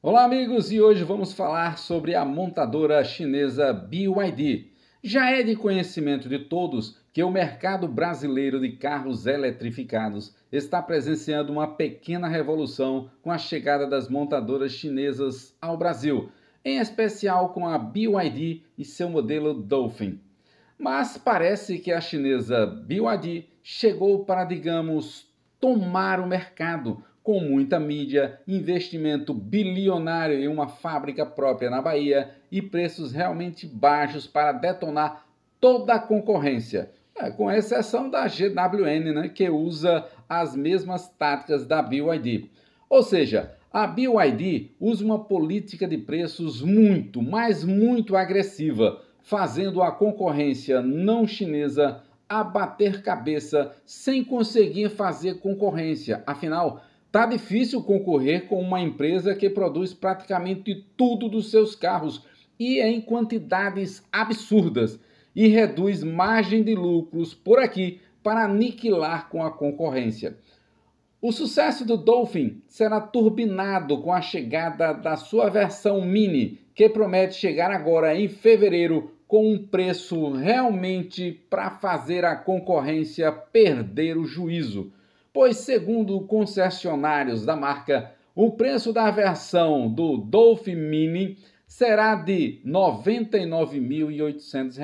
Olá, amigos, e hoje vamos falar sobre a montadora chinesa BYD. Já é de conhecimento de todos que o mercado brasileiro de carros eletrificados está presenciando uma pequena revolução com a chegada das montadoras chinesas ao Brasil, em especial com a BYD e seu modelo Dolphin. Mas parece que a chinesa BYD chegou para, digamos, tomar o mercado com muita mídia, investimento bilionário em uma fábrica própria na Bahia e preços realmente baixos para detonar toda a concorrência. É, com exceção da GWN, né, que usa as mesmas táticas da BYD. Ou seja, a BYD usa uma política de preços muito, mas muito agressiva, fazendo a concorrência não chinesa abater cabeça sem conseguir fazer concorrência. Afinal, Tá difícil concorrer com uma empresa que produz praticamente tudo dos seus carros e é em quantidades absurdas e reduz margem de lucros por aqui para aniquilar com a concorrência. O sucesso do Dolphin será turbinado com a chegada da sua versão mini, que promete chegar agora em fevereiro com um preço realmente para fazer a concorrência perder o juízo pois, segundo concessionários da marca, o preço da versão do Dolphin Mini será de R$ 99.800.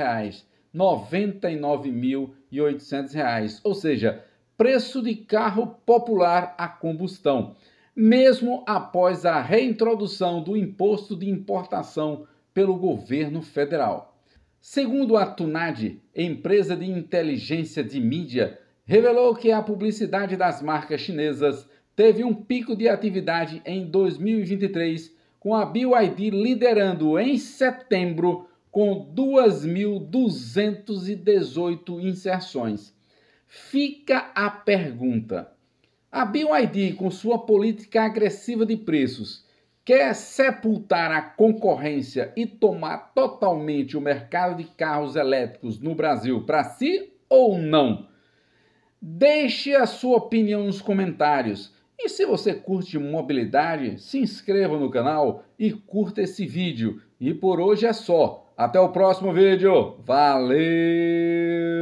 R$ 99.800, ou seja, preço de carro popular a combustão, mesmo após a reintrodução do imposto de importação pelo governo federal. Segundo a TUNAD, empresa de inteligência de mídia, revelou que a publicidade das marcas chinesas teve um pico de atividade em 2023, com a BYD liderando em setembro com 2.218 inserções. Fica a pergunta: a BYD, com sua política agressiva de preços, quer sepultar a concorrência e tomar totalmente o mercado de carros elétricos no Brasil para si ou não? Deixe a sua opinião nos comentários. E se você curte mobilidade, se inscreva no canal e curta esse vídeo. E por hoje é só. Até o próximo vídeo. Valeu!